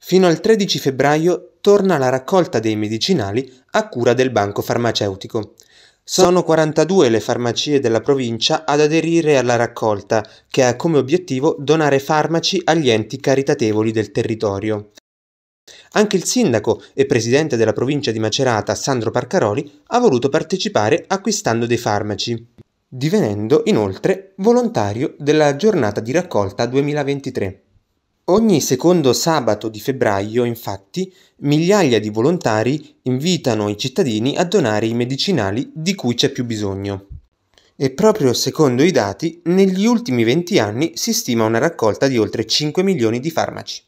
Fino al 13 febbraio torna la raccolta dei medicinali a cura del banco farmaceutico. Sono 42 le farmacie della provincia ad aderire alla raccolta, che ha come obiettivo donare farmaci agli enti caritatevoli del territorio. Anche il sindaco e presidente della provincia di Macerata, Sandro Parcaroli, ha voluto partecipare acquistando dei farmaci, divenendo inoltre volontario della giornata di raccolta 2023. Ogni secondo sabato di febbraio, infatti, migliaia di volontari invitano i cittadini a donare i medicinali di cui c'è più bisogno. E proprio secondo i dati, negli ultimi 20 anni si stima una raccolta di oltre 5 milioni di farmaci.